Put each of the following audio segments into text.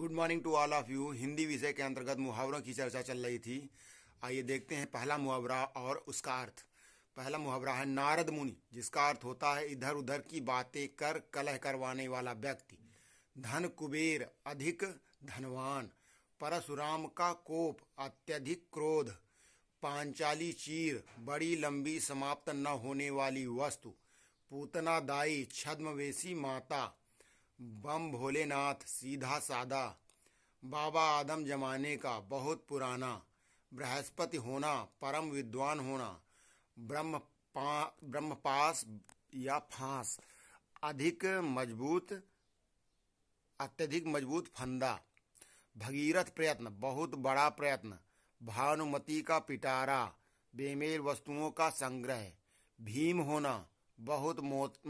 good morning to all of you Hindi विषय के अंतर्गत मुहावरों की चर्चा चल रही थी आइए देखते हैं पहला मुहावरा और उसका अर्थ पहला मुहावरा है नारद मुनि जिसका अर्थ होता है इधर उधर की बातें कर कलह करवाने वाला व्यक्ति धन कुबेर अधिक धनवान परशुराम का कोप अत्यधिक क्रोध पांचाली चीर बड़ी लंबी समाप्त न होने वाली वस्तु पूतना दाई छद्मवेशी माता बम भोलेनाथ सीधा सादा बाबा आदम जमाने का बहुत पुराना बृहस्पति होना परम विद्वान होना ब्रह्म पा, पास या फांस अधिक मजबूत अत्यधिक मजबूत फंदा भगीरथ प्रयत्न बहुत बड़ा प्रयत्न भानुमति का पिटारा बेमेल वस्तुओं का संग्रह भीम होना बहुत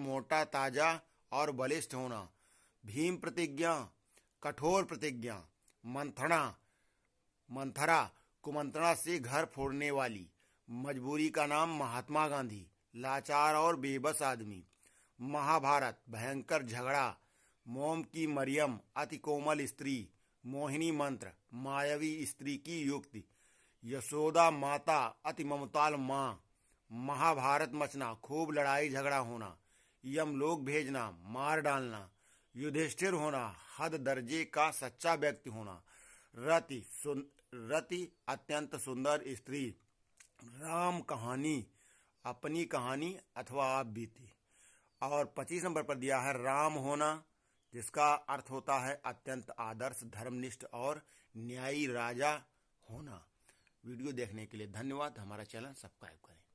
मोटा ताजा और बलिष्ठ होना भीम प्रतिज्ञा कठोर प्रतिज्ञा मंथना मंथरा कुमंत्रणा से घर फोड़ने वाली मजबूरी का नाम महात्मा गांधी लाचार और बेबस आदमी महाभारत भयंकर झगड़ा मोम की मरियम अति कोमल स्त्री मोहिनी मंत्र मायावी स्त्री की युक्ति यशोदा माता अति ममताल माँ महाभारत मचना खूब लड़ाई झगड़ा होना यम लोग भेजना मार डालना युधिष्ठिर होना हद दर्जे का सच्चा व्यक्ति होना रति रति अत्यंत सुंदर स्त्री राम कहानी अपनी कहानी अथवा आप बीती और पच्चीस नंबर पर दिया है राम होना जिसका अर्थ होता है अत्यंत आदर्श धर्मनिष्ठ और न्यायी राजा होना वीडियो देखने के लिए धन्यवाद हमारा चैनल सब्सक्राइब करें